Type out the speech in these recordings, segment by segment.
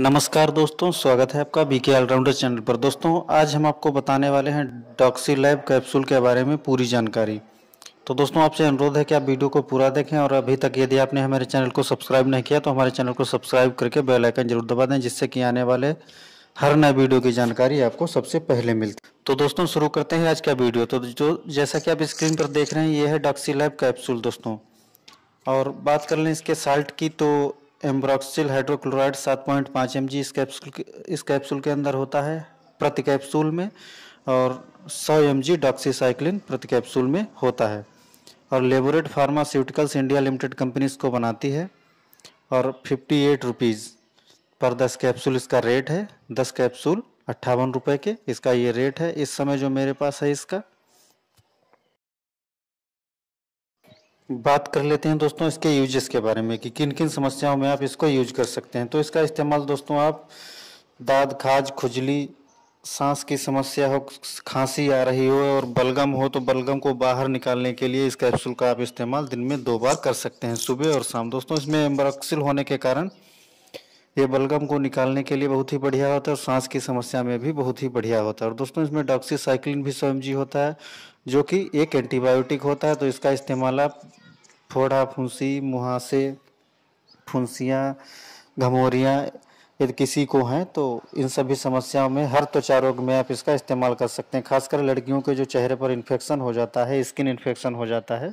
नमस्कार दोस्तों स्वागत है आपका बीके ऑलराउंडर चैनल पर दोस्तों आज हम आपको बताने वाले हैं डॉक्सी लैब कैप्सूल के बारे में पूरी जानकारी तो दोस्तों आपसे अनुरोध है कि आप वीडियो को पूरा देखें और अभी तक यदि आपने हमारे चैनल को सब्सक्राइब नहीं किया तो हमारे चैनल को सब्सक्राइब करके बेलाइकन जरूर दबा दें जिससे कि आने वाले हर नए वीडियो की जानकारी आपको सबसे पहले मिलती तो दोस्तों शुरू करते हैं आज का वीडियो तो जो जैसा कि आप स्क्रीन पर देख रहे हैं ये है डॉक्सी लैब कैप्सूल दोस्तों और बात कर लें इसके साल्ट की तो एम्ब्रोक्सिल हाइड्रोक्लोराइड 7.5 पॉइंट पाँच एम जी इस कैप्सूल इस कैप्सूल के अंदर होता है प्रति कैप्सूल में और 100 एम जी डॉक्सीसाइक्लिन प्रति कैप्सूल में होता है और Laborate Pharmaceuticals India Limited company इसको बनाती है और फिफ्टी एट रुपीज़ पर दस कैप्सूल इसका रेट है दस कैप्सूल अट्ठावन रुपये के इसका ये रेट है इस समय जो मेरे पास है इसका बात कर लेते हैं दोस्तों इसके यूजेस के बारे में कि किन किन समस्याओं में आप इसको यूज कर सकते हैं तो इसका इस्तेमाल दोस्तों आप दाद खाज खुजली सांस की समस्या हो खांसी आ रही हो और बलगम हो तो बलगम को बाहर निकालने के लिए इस कैप्सूल का आप इस्तेमाल दिन में दो बार कर सकते हैं सुबह और शाम दोस्तों इसमें एम्बरक्सिल होने के कारण ये बलगम को निकालने के लिए बहुत ही बढ़िया होता है और सांस की समस्या में भी बहुत ही बढ़िया होता है और दोस्तों इसमें डॉक्सी साइक्लिन भी स्वयं जी होता है जो कि एक एंटीबायोटिक होता है तो इसका इस्तेमाल आप फोड़ा फुंसी मुहासे फुंसियाँ घमोरियाँ यदि किसी को हैं तो इन सभी समस्याओं में हर त्वचा रोग में आप इसका इस्तेमाल कर सकते हैं खासकर लड़कियों के जो चेहरे पर इन्फेक्शन हो जाता है स्किन इन्फेक्शन हो जाता है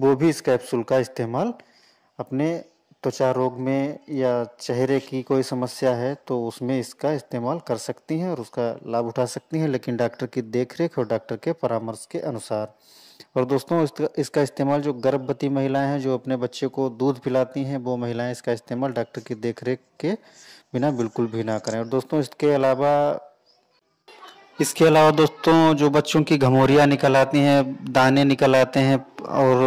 वो भी इस कैप्सूल का इस्तेमाल अपने त्वचा रोग में या चेहरे की कोई समस्या है तो उसमें इसका इस्तेमाल कर सकती हैं और उसका लाभ उठा सकती हैं लेकिन डॉक्टर की देखरेख और डॉक्टर के परामर्श के अनुसार और दोस्तों इसका इसका इस्तेमाल जो गर्भवती महिलाएं हैं जो अपने बच्चे को दूध पिलाती हैं वो महिलाएं इसका इस्तेमाल डॉक्टर की देखरेख के बिना बिल्कुल भी ना करें और दोस्तों इसके अलावा इसके अलावा दोस्तों जो बच्चों की घमोरियाँ निकल आती हैं दाने निकल आते हैं और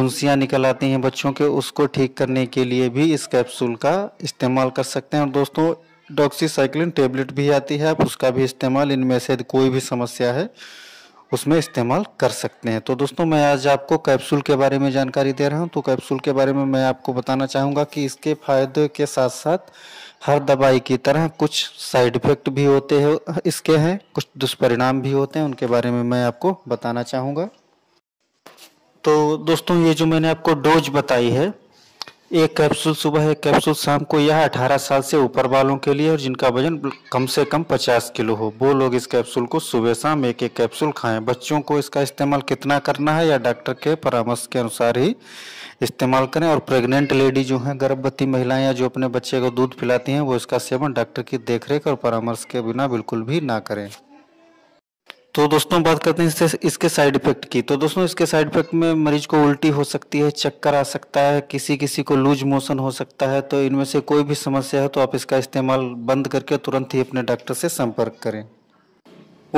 फुंसियाँ निकल आती हैं बच्चों के उसको ठीक करने के लिए भी इस कैप्सूल का इस्तेमाल कर सकते हैं और दोस्तों डॉक्सीसाइक्लिन टेबलेट भी आती है आप उसका भी इस्तेमाल इनमें से कोई भी समस्या है उसमें इस्तेमाल कर सकते हैं तो दोस्तों मैं आज आपको कैप्सूल के बारे में जानकारी दे रहा हूं तो कैप्सूल के बारे में मैं आपको बताना चाहूँगा कि इसके फायदे के साथ साथ हर दवाई की तरह कुछ साइड इफ़ेक्ट भी होते हैं इसके हैं कुछ दुष्परिणाम भी होते हैं उनके बारे में मैं आपको बताना चाहूँगा तो दोस्तों ये जो मैंने आपको डोज बताई है एक कैप्सूल सुबह एक कैप्सूल शाम को यह 18 साल से ऊपर वालों के लिए और जिनका वजन कम से कम 50 किलो हो वो लोग इस कैप्सूल को सुबह शाम एक एक कैप्सूल खाएं बच्चों को इसका इस्तेमाल कितना करना है या डॉक्टर के परामर्श के अनुसार ही इस्तेमाल करें और प्रेग्नेंट लेडी जो हैं गर्भवती महिलाएं या जो अपने बच्चे को दूध पिलाती हैं वो इसका सेवन डॉक्टर की देखरेख और परामर्श के बिना बिल्कुल भी ना करें तो दोस्तों बात करते हैं इससे इसके साइड इफेक्ट की तो दोस्तों इसके साइड इफेक्ट में मरीज को उल्टी हो सकती है चक्कर आ सकता है किसी किसी को लूज मोशन हो सकता है तो इनमें से कोई भी समस्या है तो आप इसका इस्तेमाल बंद करके तुरंत ही अपने डॉक्टर से संपर्क करें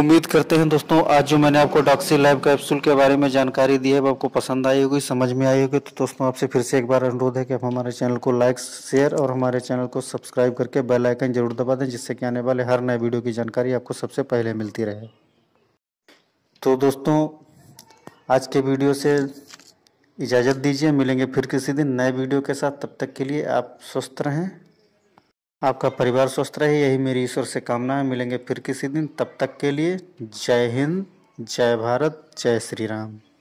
उम्मीद करते हैं दोस्तों आज जो मैंने आपको डॉक्सी लैब कैप्सूल के बारे में जानकारी दी है वो आपको पसंद आई होगी समझ में आई होगी तो दोस्तों आपसे फिर से एक बार अनुरोध है कि आप हमारे चैनल को लाइक शेयर और हमारे चैनल को सब्सक्राइब करके बेल आइकन जरूर दबा दें जिससे कि आने वाले हर नए वीडियो की जानकारी आपको सबसे पहले मिलती रहे तो दोस्तों आज के वीडियो से इजाज़त दीजिए मिलेंगे फिर किसी दिन नए वीडियो के साथ तब तक के लिए आप स्वस्थ रहें आपका परिवार स्वस्थ रहे यही मेरी ईश्वर से कामना है मिलेंगे फिर किसी दिन तब तक के लिए जय हिंद जय भारत जय श्री राम